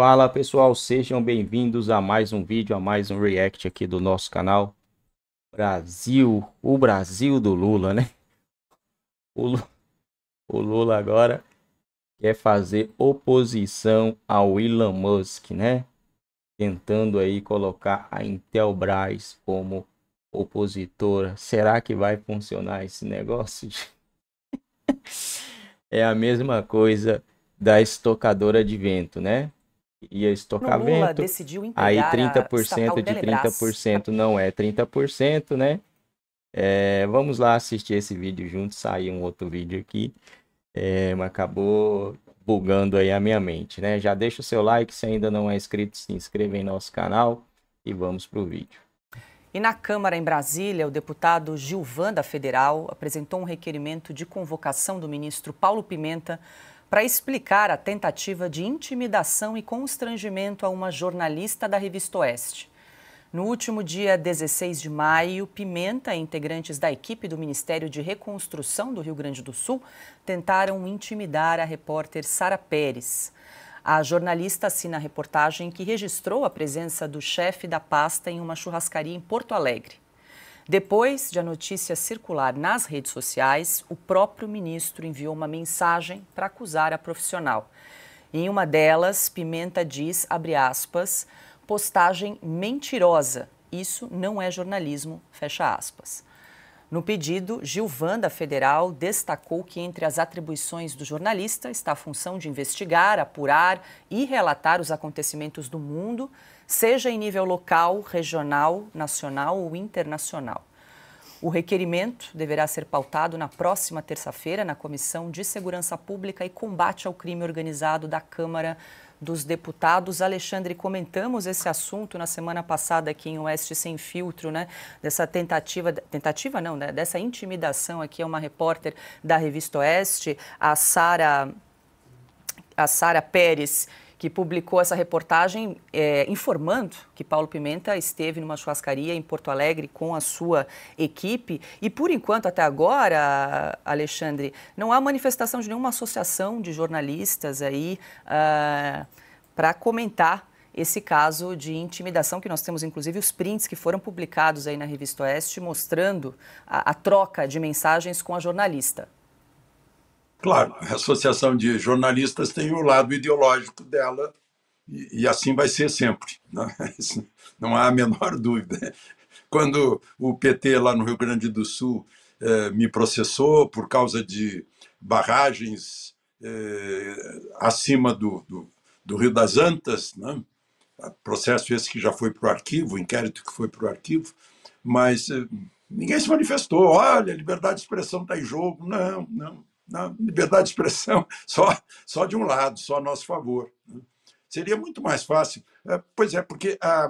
Fala pessoal, sejam bem-vindos a mais um vídeo, a mais um react aqui do nosso canal Brasil, o Brasil do Lula, né? O, o Lula agora quer fazer oposição ao Elon Musk, né? Tentando aí colocar a Intelbras como opositora. Será que vai funcionar esse negócio? De... é a mesma coisa da estocadora de vento, né? ia estocar Lula vento. Decidiu aí 30% de 30% não é 30%, né? É, vamos lá assistir esse vídeo juntos, saiu um outro vídeo aqui, é, mas acabou bugando aí a minha mente, né? Já deixa o seu like, se ainda não é inscrito, se inscreva em nosso canal e vamos para o vídeo. E na Câmara em Brasília, o deputado Gilvan da Federal apresentou um requerimento de convocação do ministro Paulo Pimenta para explicar a tentativa de intimidação e constrangimento a uma jornalista da revista Oeste. No último dia 16 de maio, Pimenta e integrantes da equipe do Ministério de Reconstrução do Rio Grande do Sul tentaram intimidar a repórter Sara Pérez. A jornalista assina a reportagem que registrou a presença do chefe da pasta em uma churrascaria em Porto Alegre. Depois de a notícia circular nas redes sociais, o próprio ministro enviou uma mensagem para acusar a profissional. Em uma delas, Pimenta diz, abre aspas, postagem mentirosa. Isso não é jornalismo, fecha aspas. No pedido, Gilvanda Federal destacou que entre as atribuições do jornalista está a função de investigar, apurar e relatar os acontecimentos do mundo seja em nível local, regional, nacional ou internacional. O requerimento deverá ser pautado na próxima terça-feira na Comissão de Segurança Pública e Combate ao Crime Organizado da Câmara dos Deputados. Alexandre, comentamos esse assunto na semana passada aqui em Oeste Sem Filtro, né? Dessa tentativa, tentativa não, né? Dessa intimidação aqui é uma repórter da revista Oeste, a Sara a Sara Pérez que publicou essa reportagem é, informando que Paulo Pimenta esteve numa churrascaria em Porto Alegre com a sua equipe. E por enquanto, até agora, Alexandre, não há manifestação de nenhuma associação de jornalistas aí uh, ah, para comentar esse caso de intimidação que nós temos, inclusive, os prints que foram publicados aí na Revista Oeste mostrando a, a troca de mensagens com a jornalista. Claro, a Associação de Jornalistas tem o lado ideológico dela, e, e assim vai ser sempre, né? não há a menor dúvida. Quando o PT lá no Rio Grande do Sul eh, me processou por causa de barragens eh, acima do, do, do, Rio das Antas, né? processo esse que já foi para o arquivo, inquérito que foi para o arquivo, mas eh, ninguém se manifestou. Olha, a liberdade de expressão está em jogo. Não, não na liberdade de expressão só, só de um lado, só a nosso favor. Né? Seria muito mais fácil. É, pois é, porque a,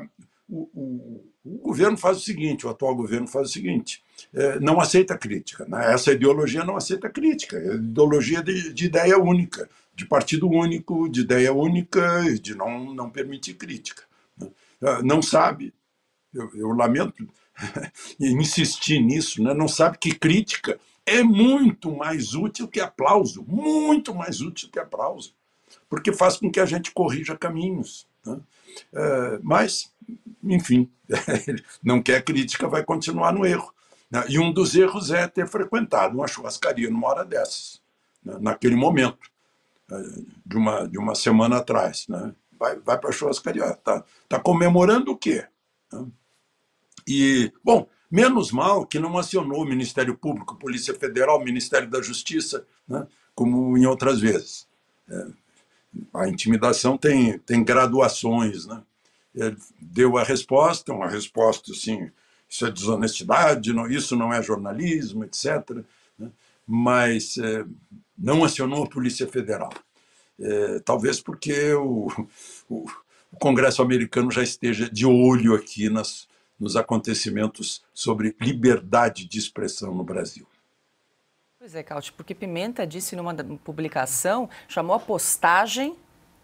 o, o, o, governo faz o seguinte, o atual governo faz o seguinte, é, não aceita crítica. Né? Essa ideologia não aceita crítica, é ideologia de, de, ideia única, de partido único, de ideia única, de não, não permitir crítica. Né? Ah, não sabe, eu, eu lamento insistir nisso, né? não sabe que crítica é muito mais útil que aplauso, muito mais útil que aplauso, porque faz com que a gente corrija caminhos. Né? É, mas, enfim, não quer crítica, vai continuar no erro. Né? E um dos erros é ter frequentado uma churrascaria numa hora dessas, né? naquele momento, é, de uma, de uma semana atrás. Né? Vai, vai para a churrascaria, está ah, tá comemorando o quê? Né? E, bom, Menos mal que não acionou o Ministério Público, Polícia Federal, Ministério da Justiça, né? como em outras vezes. É, a intimidação tem, tem graduações. Né? Ele é, deu a resposta, uma resposta assim, isso é desonestidade, não, isso não é jornalismo, etc. Né? Mas é, não acionou a Polícia Federal. É, talvez porque o, o, o Congresso americano já esteja de olho aqui nas, nos acontecimentos sobre liberdade de expressão no Brasil. Pois é, Cauti, porque Pimenta disse numa publicação, chamou a postagem,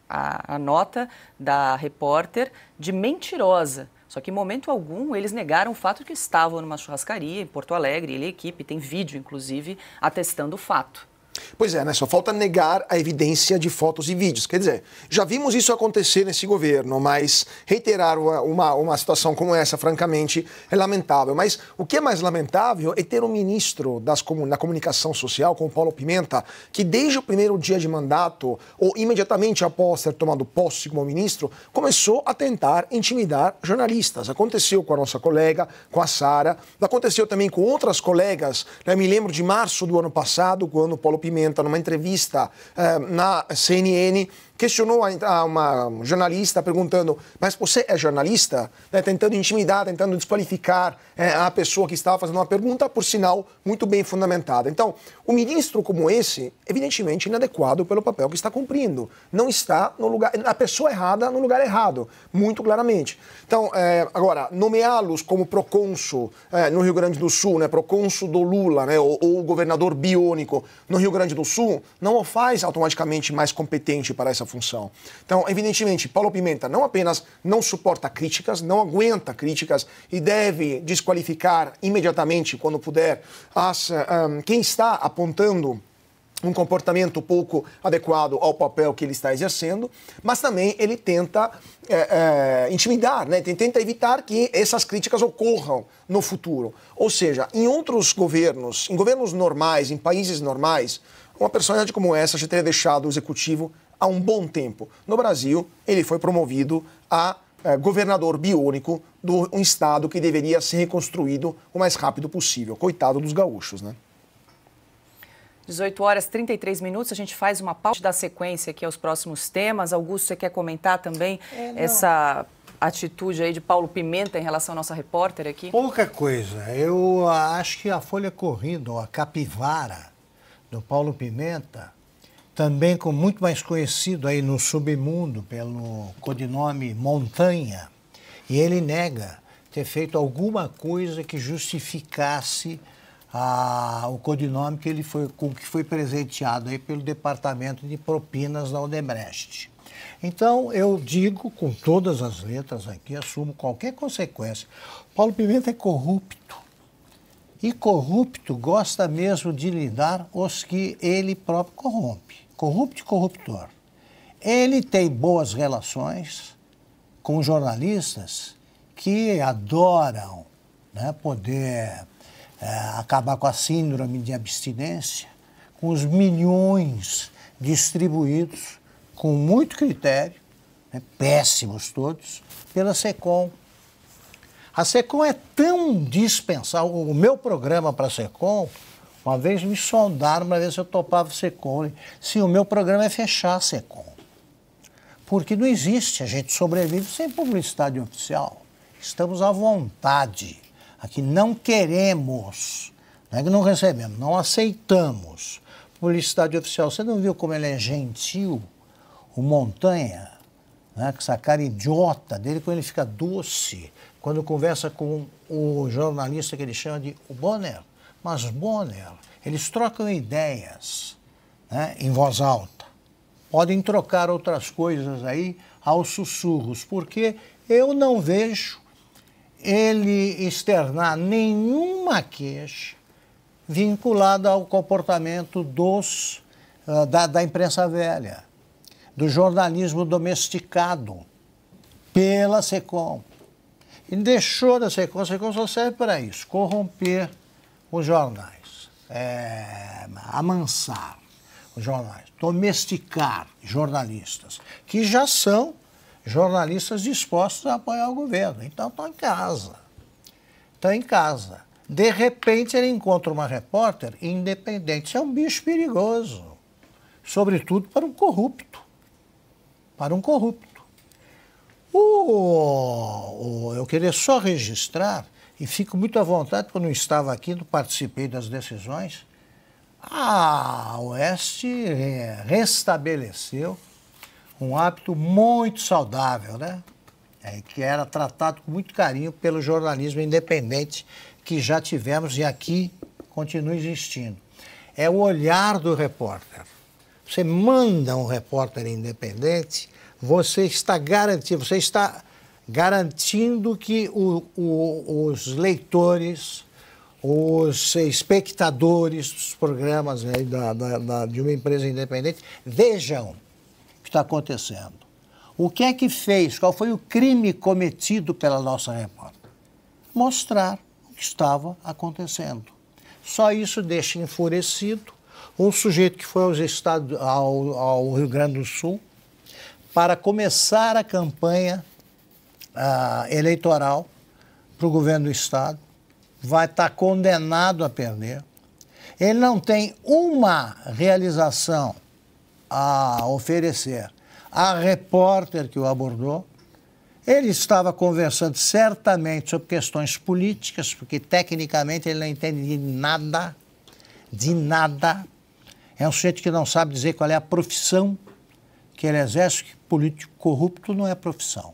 a, a nota da repórter, de mentirosa. Só que em momento algum eles negaram o fato de que estavam numa churrascaria em Porto Alegre, ele e a equipe, tem vídeo inclusive atestando o fato. Pois é, né? Só falta negar a evidência de fotos e vídeos. Quer dizer, já vimos isso acontecer nesse governo, mas reiterar uma, uma, uma situação como essa, francamente, é lamentável. Mas o que é mais lamentável é ter um ministro das, da comunicação social, como Paulo Pimenta, que desde o primeiro dia de mandato, ou imediatamente após ter tomado posse como ministro, começou a tentar intimidar jornalistas. Aconteceu com a nossa colega, com a Sara, aconteceu também com outras colegas. Né? Eu me lembro de março do ano passado, quando Paulo Pimenta, numa entrevista eh, na Senieni questionou a, uma jornalista perguntando: Mas você é jornalista? Né, tentando intimidar, tentando desqualificar é, a pessoa que estava fazendo uma pergunta, por sinal, muito bem fundamentada. Então, o um ministro como esse, evidentemente inadequado pelo papel que está cumprindo. Não está no lugar, a pessoa errada no lugar errado, muito claramente. Então, é, agora, nomeá-los como procônsul é, no Rio Grande do Sul, né, procônsul do Lula, né, ou, ou governador biônico no Rio Grande do Sul, não o faz automaticamente mais competente para essa essa função. Então, evidentemente, Paulo Pimenta não apenas não suporta críticas, não aguenta críticas e deve desqualificar imediatamente, quando puder, as, um, quem está apontando um comportamento pouco adequado ao papel que ele está exercendo, mas também ele tenta é, é, intimidar, né? Ele tenta evitar que essas críticas ocorram no futuro. Ou seja, em outros governos, em governos normais, em países normais, uma personalidade como essa já teria deixado o executivo há um bom tempo. No Brasil, ele foi promovido a eh, governador biônico de um estado que deveria ser reconstruído o mais rápido possível. Coitado dos gaúchos, né? 18 horas 33 minutos, a gente faz uma pausa da sequência aqui aos próximos temas. Augusto, você quer comentar também é, essa atitude aí de Paulo Pimenta em relação à nossa repórter aqui? Pouca coisa. Eu acho que a folha corrida, a capivara do Paulo Pimenta, também com muito mais conhecido aí no submundo pelo codinome Montanha, e ele nega ter feito alguma coisa que justificasse ah, o codinome que ele foi, com que foi presenteado aí pelo Departamento de Propinas da Odebrecht. Então, eu digo com todas as letras aqui, assumo qualquer consequência. Paulo Pimenta é corrupto. E corrupto gosta mesmo de lidar os que ele próprio corrompe corrupto e corruptor. Ele tem boas relações com jornalistas que adoram né, poder é, acabar com a síndrome de abstinência, com os milhões distribuídos com muito critério, né, péssimos todos, pela SECOM. A SECOM é tão dispensável, o meu programa para a SECOM uma vez me sondaram para ver se eu topava o SECOM. Se o meu programa é fechar a SECOM. Porque não existe, a gente sobrevive sem publicidade oficial. Estamos à vontade. Aqui não queremos, não é que não recebemos, não aceitamos publicidade oficial. Você não viu como ele é gentil? O Montanha, né, com essa cara idiota dele, quando ele fica doce, quando conversa com o jornalista que ele chama de o Bonner mas Bonner, eles trocam ideias né, em voz alta. Podem trocar outras coisas aí aos sussurros, porque eu não vejo ele externar nenhuma queixa vinculada ao comportamento dos, eh, da, da imprensa velha, do jornalismo domesticado pela SECOM. E deixou da SECOM, a SECOM só serve para isso, corromper os jornais, é, amansar os jornais, domesticar jornalistas, que já são jornalistas dispostos a apoiar o governo. Então estão tá em casa. Estão tá em casa. De repente ele encontra uma repórter independente. Isso é um bicho perigoso. Sobretudo para um corrupto. Para um corrupto. o, eu queria só registrar e fico muito à vontade, quando eu estava aqui, não participei das decisões, a Oeste restabeleceu um hábito muito saudável, né? É, que era tratado com muito carinho pelo jornalismo independente que já tivemos e aqui continua existindo. É o olhar do repórter. Você manda um repórter independente, você está garantido, você está garantindo que o, o, os leitores, os espectadores dos programas da, da, da, de uma empresa independente vejam o que está acontecendo. O que é que fez? Qual foi o crime cometido pela nossa repórter? Mostrar o que estava acontecendo. Só isso deixa enfurecido um sujeito que foi aos Estados, ao, ao Rio Grande do Sul para começar a campanha uh, eleitoral para o governo do Estado, vai estar tá condenado a perder. Ele não tem uma realização a oferecer a repórter que o abordou. Ele estava conversando certamente sobre questões políticas, porque tecnicamente ele não entende de nada, de nada. É um sujeito que não sabe dizer qual é a profissão que ele exerce, que político corrupto não é profissão.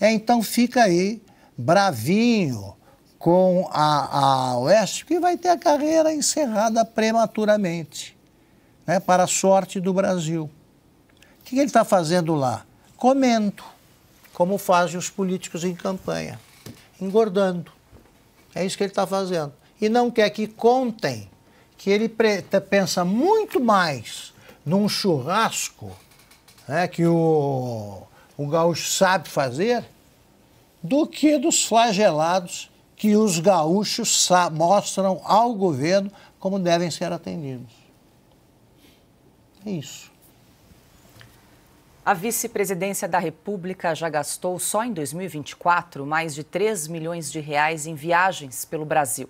É, então fica aí bravinho com a, a Oeste, que vai ter a carreira encerrada prematuramente, né, para a sorte do Brasil. O que ele está fazendo lá? Comendo, como fazem os políticos em campanha, engordando. É isso que ele está fazendo. E não quer que contem que ele pensa muito mais num churrasco né, que o o gaúcho sabe fazer do que dos flagelados que os gaúchos mostram ao governo como devem ser atendidos. É isso. A vice-presidência da República já gastou só em 2024 mais de 3 milhões de reais em viagens pelo Brasil.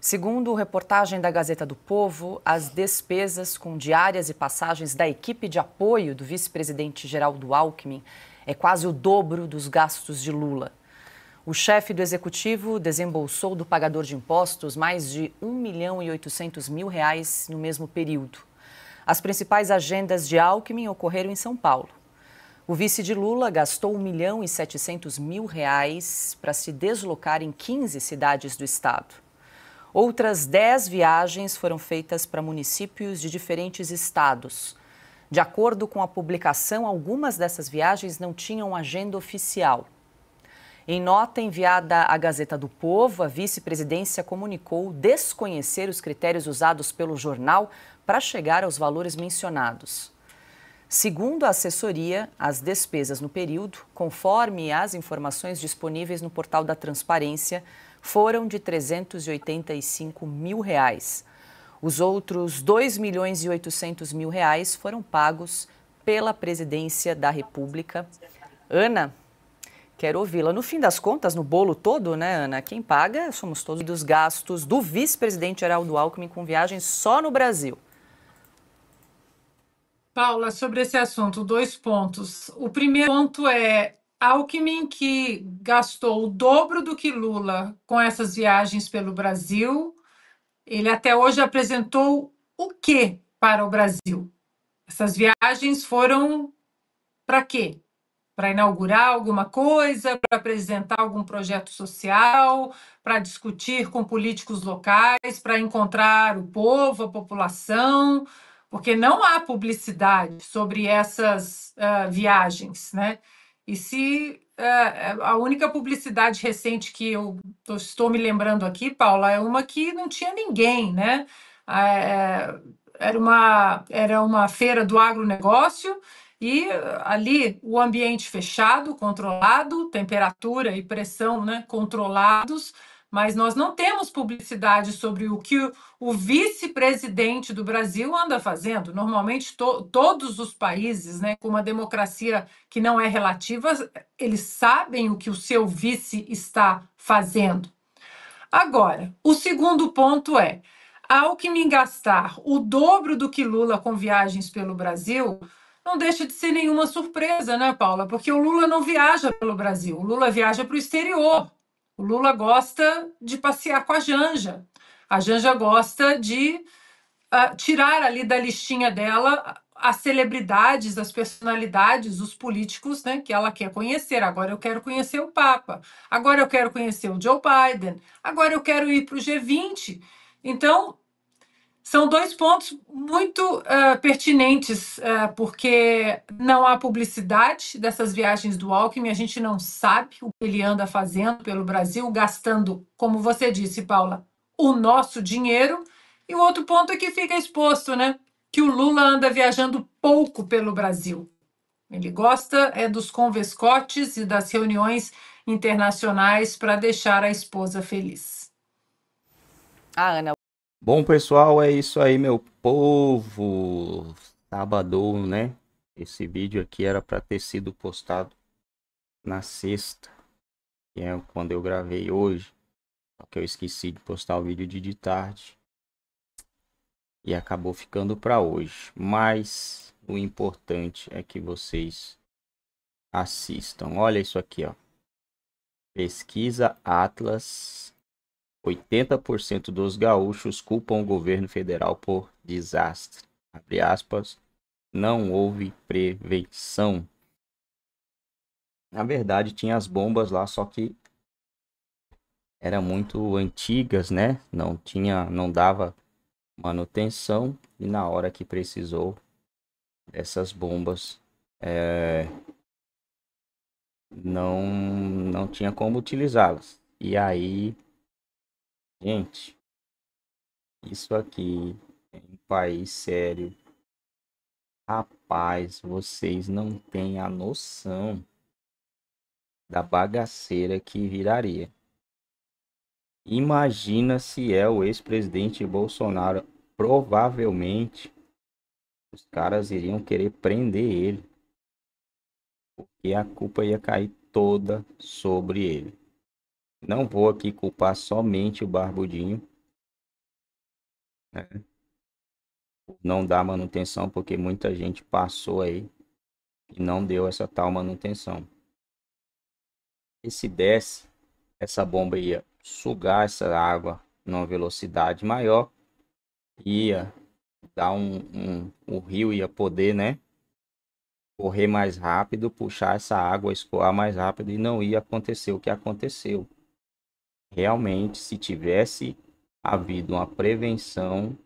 Segundo reportagem da Gazeta do Povo, as despesas com diárias e passagens da equipe de apoio do vice-presidente Geraldo Alckmin é quase o dobro dos gastos de Lula. O chefe do executivo desembolsou do pagador de impostos mais de 1 milhão e 800 mil reais no mesmo período. As principais agendas de Alckmin ocorreram em São Paulo. O vice de Lula gastou 1 milhão e 700 mil reais para se deslocar em 15 cidades do estado. Outras 10 viagens foram feitas para municípios de diferentes estados, de acordo com a publicação, algumas dessas viagens não tinham agenda oficial. Em nota enviada à Gazeta do Povo, a vice-presidência comunicou desconhecer os critérios usados pelo jornal para chegar aos valores mencionados. Segundo a assessoria, as despesas no período, conforme as informações disponíveis no portal da Transparência, foram de 385 mil reais. Os outros 2 milhões e 800 mil reais foram pagos pela presidência da República. Ana, quero ouvi-la. No fim das contas, no bolo todo, né, Ana, quem paga somos todos dos gastos do vice-presidente Geraldo Alckmin com viagens só no Brasil. Paula, sobre esse assunto, dois pontos. O primeiro ponto é Alckmin, que gastou o dobro do que Lula com essas viagens pelo Brasil, ele até hoje apresentou o que para o Brasil? Essas viagens foram para quê? Para inaugurar alguma coisa, para apresentar algum projeto social, para discutir com políticos locais, para encontrar o povo, a população, porque não há publicidade sobre essas uh, viagens, né? E se é, é, a única publicidade recente que eu estou me lembrando aqui, Paula, é uma que não tinha ninguém, né? Ah, é, era uma, era uma feira do agronegócio e ah, ali o ambiente fechado, controlado, temperatura e pressão né, controlados, mas nós não temos publicidade sobre o que o vice-presidente do Brasil anda fazendo. Normalmente, to todos os países, né, com uma democracia que não é relativa, eles sabem o que o seu vice está fazendo. Agora, o segundo ponto é: ao que me gastar o dobro do que Lula com viagens pelo Brasil, não deixa de ser nenhuma surpresa, né, Paula? Porque o Lula não viaja pelo Brasil, o Lula viaja para o exterior. O Lula gosta de passear com a Janja. A Janja gosta de uh, tirar ali da listinha dela as celebridades, as personalidades, os políticos, né, que ela quer conhecer. Agora eu quero conhecer o Papa. Agora eu quero conhecer o Joe Biden. Agora eu quero ir para o G20. Então, são dois pontos muito uh, pertinentes, uh, porque não há publicidade dessas viagens do Alckmin, a gente não sabe o que ele anda fazendo pelo Brasil, gastando, como você disse, Paula, o nosso dinheiro. E o outro ponto é que fica exposto, né? Que o Lula anda viajando pouco pelo Brasil. Ele gosta é dos convescotes e das reuniões internacionais para deixar a esposa feliz. Ah Ana Bom, pessoal, é isso aí, meu povo. Sábado, né? Esse vídeo aqui era para ter sido postado na sexta, que é quando eu gravei hoje. Só que eu esqueci de postar o vídeo de, de tarde. E acabou ficando para hoje. Mas o importante é que vocês assistam. Olha isso aqui, ó. Pesquisa Atlas 80% dos gaúchos culpam o governo federal por desastre. Abre aspas. Não houve prevenção. Na verdade, tinha as bombas lá, só que eram muito antigas, né? Não tinha, não dava manutenção e na hora que precisou dessas bombas, é... não não tinha como utilizá-las. E aí Gente, isso aqui é um país sério. Rapaz, vocês não têm a noção da bagaceira que viraria. Imagina se é o ex-presidente Bolsonaro. Provavelmente os caras iriam querer prender ele. Porque a culpa ia cair toda sobre ele. Não vou aqui culpar somente o Barbudinho. Né? Não dá manutenção, porque muita gente passou aí e não deu essa tal manutenção. E se desse, essa bomba ia sugar essa água numa velocidade maior, ia dar um, um, o rio ia poder, né? Correr mais rápido, puxar essa água, escoar mais rápido e não ia acontecer o que aconteceu realmente, se tivesse havido uma prevenção,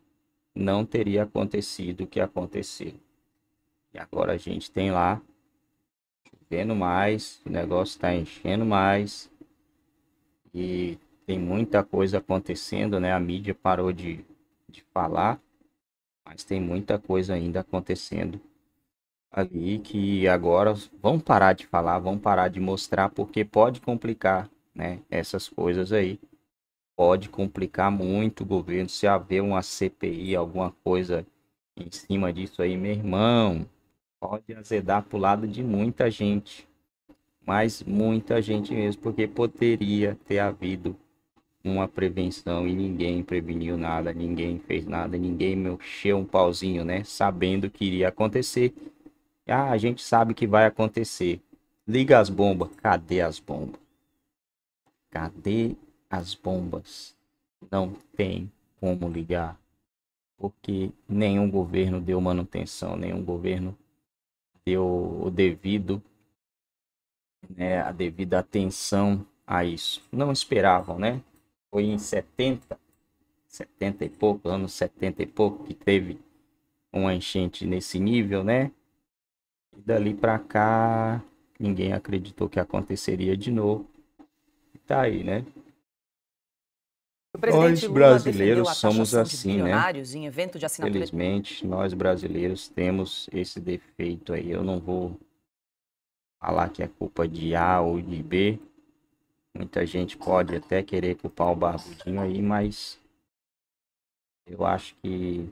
não teria acontecido o que aconteceu. E agora a gente tem lá, vendo mais, o negócio está enchendo mais, e tem muita coisa acontecendo, né? A mídia parou de, de falar, mas tem muita coisa ainda acontecendo ali que agora vão parar de falar, vão parar de mostrar, porque pode complicar né? Essas coisas aí pode complicar muito o governo se haver uma CPI, alguma coisa em cima disso aí, meu irmão. Pode azedar pro lado de muita gente, mas muita gente mesmo, porque poderia ter havido uma prevenção e ninguém preveniu nada, ninguém fez nada, ninguém mexeu um pauzinho, né? Sabendo que iria acontecer. Ah, a gente sabe que vai acontecer. Liga as bombas. Cadê as bombas? Cadê as bombas? Não tem como ligar, porque nenhum governo deu manutenção, nenhum governo deu o devido, né, a devida atenção a isso. Não esperavam, né? Foi em 70, 70 e pouco, anos 70 e pouco, que teve uma enchente nesse nível, né? E dali para cá, ninguém acreditou que aconteceria de novo tá aí, né? Nós brasileiros somos assim, né? Infelizmente, nós brasileiros temos esse defeito aí. Eu não vou falar que é culpa de A ou de B. Muita gente pode até querer culpar o Barbudinho aí, mas eu acho que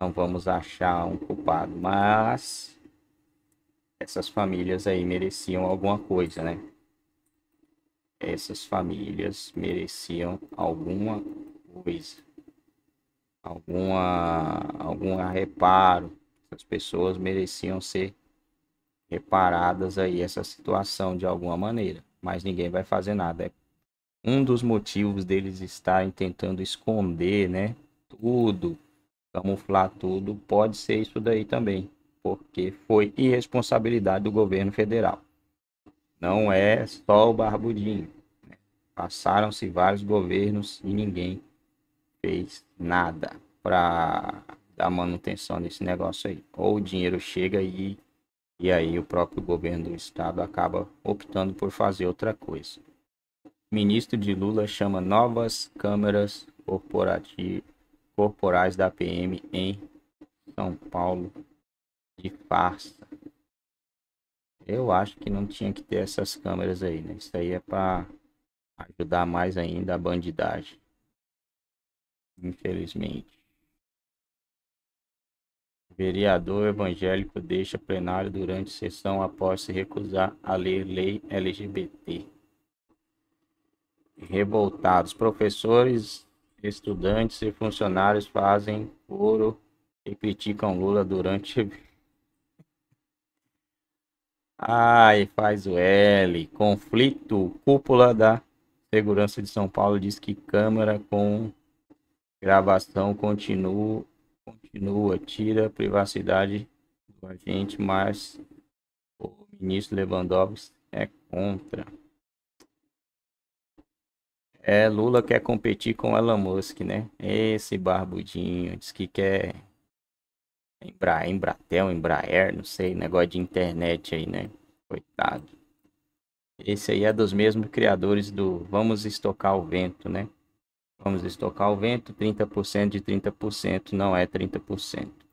não vamos achar um culpado. Mas essas famílias aí mereciam alguma coisa, né? essas famílias mereciam alguma coisa, alguma, algum reparo. As pessoas mereciam ser reparadas aí essa situação de alguma maneira, mas ninguém vai fazer nada. É um dos motivos deles estarem tentando esconder, né? Tudo, camuflar tudo, pode ser isso daí também, porque foi irresponsabilidade do governo federal. Não é só o Barbudinho. Passaram-se vários governos e ninguém fez nada para dar manutenção desse negócio aí. Ou o dinheiro chega e, e aí o próprio governo do estado acaba optando por fazer outra coisa. Ministro de Lula chama novas câmeras corporais da PM em São Paulo de farsa. Eu acho que não tinha que ter essas câmeras aí, né? Isso aí é para ajudar mais ainda a bandidagem. Infelizmente. Vereador evangélico deixa plenário durante sessão após se recusar a ler lei LGBT. Revoltados, professores, estudantes e funcionários fazem coro e criticam Lula durante. Ai, faz o L. Conflito, cúpula da Segurança de São Paulo diz que câmara com gravação continua, continua tira a privacidade do agente, mas o ministro Lewandowski é contra. É, Lula quer competir com Elon Musk, né? Esse barbudinho diz que quer Embra, Embratel, Embraer, não sei, negócio de internet aí, né? Coitado. Esse aí é dos mesmos criadores do Vamos Estocar o Vento, né? Vamos estocar o vento, 30% de 30% não é 30%.